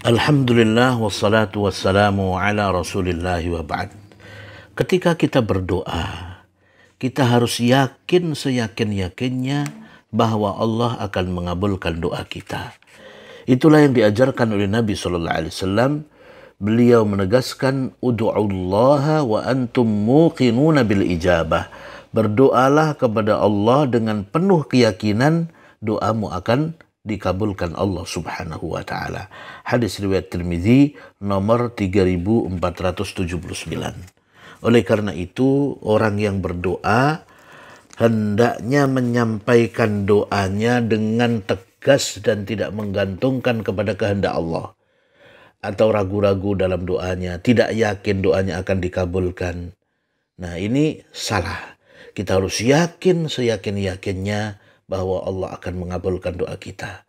Alhamdulillah wassalatu wassalamu ala rasulillahi wa ba'd. Ketika kita berdoa, kita harus yakin seyakin-yakinnya bahwa Allah akan mengabulkan doa kita. Itulah yang diajarkan oleh Nabi saw. Beliau menegaskan, "Udu'ullaha wa antum muqinuna bil ijabah." Berdoalah kepada Allah dengan penuh keyakinan doamu akan dikabulkan Allah Subhanahu wa taala. Hadis riwayat Tirmizi nomor 3479. Oleh karena itu, orang yang berdoa hendaknya menyampaikan doanya dengan tegas dan tidak menggantungkan kepada kehendak Allah atau ragu-ragu dalam doanya, tidak yakin doanya akan dikabulkan. Nah, ini salah. Kita harus yakin seyakin-yakinnya bahwa Allah akan mengabulkan doa kita.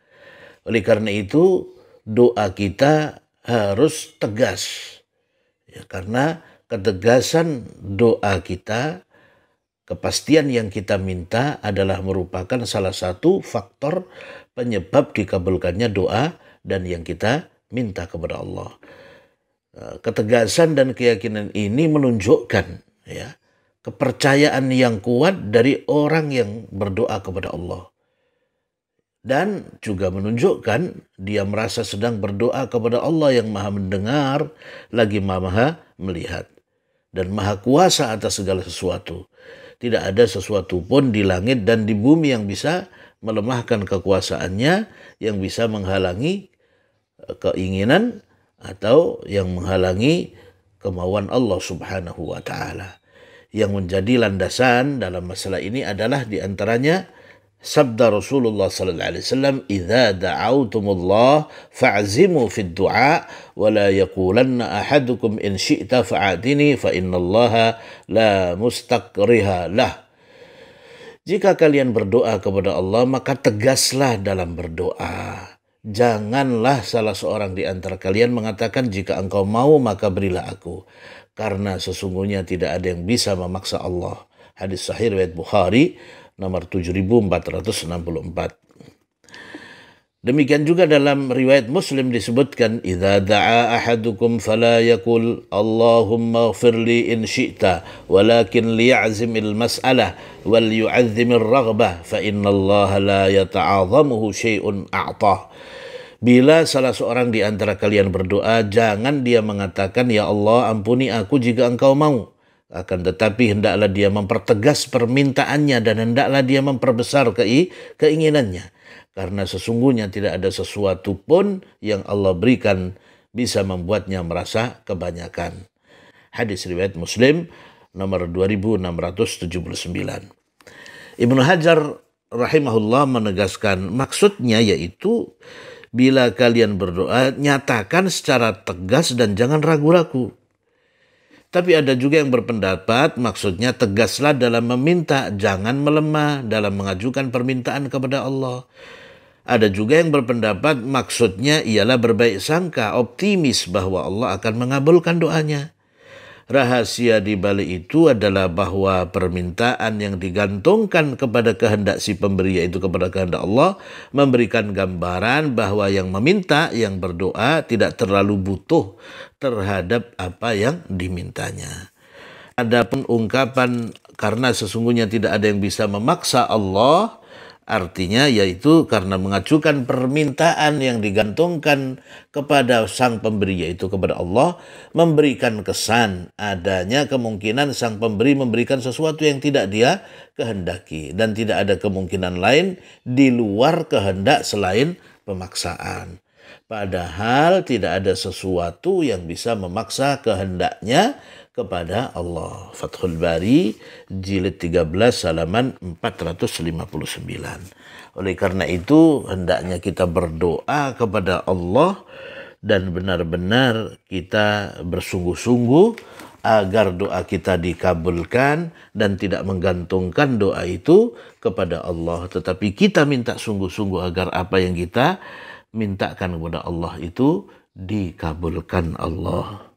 Oleh karena itu, doa kita harus tegas. Ya, karena ketegasan doa kita, kepastian yang kita minta adalah merupakan salah satu faktor penyebab dikabulkannya doa dan yang kita minta kepada Allah. Ketegasan dan keyakinan ini menunjukkan ya kepercayaan yang kuat dari orang yang berdoa kepada Allah. Dan juga menunjukkan dia merasa sedang berdoa kepada Allah yang maha mendengar, lagi maha melihat. Dan maha kuasa atas segala sesuatu. Tidak ada sesuatu pun di langit dan di bumi yang bisa melemahkan kekuasaannya, yang bisa menghalangi eh, keinginan atau yang menghalangi kemauan Allah subhanahu wa ta'ala yang menjadi landasan dalam masalah ini adalah diantaranya sabda Rasulullah sallallahu alaihi wasallam "Idza da'awtumullah fa'zimu fid du'a wa la yaqulanna ahadukum in syi'ta fa'adini fa innallaha la mustaqriha lah." Jika kalian berdoa kepada Allah maka tegaslah dalam berdoa. Janganlah salah seorang di antara kalian mengatakan jika engkau mau maka berilah aku. Karena sesungguhnya tidak ada yang bisa memaksa Allah. Hadis sahih riwayat Bukhari nomor 7464. Demikian juga dalam riwayat Muslim disebutkan idza da'a ahadukum fala yaqul Allahumma ighfirli in syi'ta walakin liya'zim al mas'alah wal yu'azzim ar raghbah fa inna Allah la yata'azamuhu syai'un a'ta." Bila salah seorang di antara kalian berdoa, jangan dia mengatakan, Ya Allah ampuni aku jika engkau mau. Akan tetapi hendaklah dia mempertegas permintaannya dan hendaklah dia memperbesar ke keinginannya. Karena sesungguhnya tidak ada sesuatu pun yang Allah berikan bisa membuatnya merasa kebanyakan. Hadis riwayat Muslim nomor 2679. Ibnu Hajar rahimahullah menegaskan maksudnya yaitu bila kalian berdoa nyatakan secara tegas dan jangan ragu-ragu. Tapi ada juga yang berpendapat maksudnya tegaslah dalam meminta, jangan melemah dalam mengajukan permintaan kepada Allah. Ada juga yang berpendapat maksudnya ialah berbaik sangka, optimis bahwa Allah akan mengabulkan doanya. Rahasia di balik itu adalah bahwa permintaan yang digantungkan kepada kehendak si pemberi yaitu kepada kehendak Allah memberikan gambaran bahwa yang meminta, yang berdoa tidak terlalu butuh terhadap apa yang dimintanya. Adapun ungkapan karena sesungguhnya tidak ada yang bisa memaksa Allah Artinya yaitu karena mengajukan permintaan yang digantungkan kepada sang pemberi yaitu kepada Allah memberikan kesan adanya kemungkinan sang pemberi memberikan sesuatu yang tidak dia kehendaki dan tidak ada kemungkinan lain di luar kehendak selain pemaksaan. Padahal tidak ada sesuatu yang bisa memaksa kehendaknya kepada Allah. Fathul Bari jilid 13 salaman 459. Oleh karena itu hendaknya kita berdoa kepada Allah dan benar-benar kita bersungguh-sungguh agar doa kita dikabulkan dan tidak menggantungkan doa itu kepada Allah tetapi kita minta sungguh-sungguh agar apa yang kita mintakan kepada Allah itu dikabulkan Allah.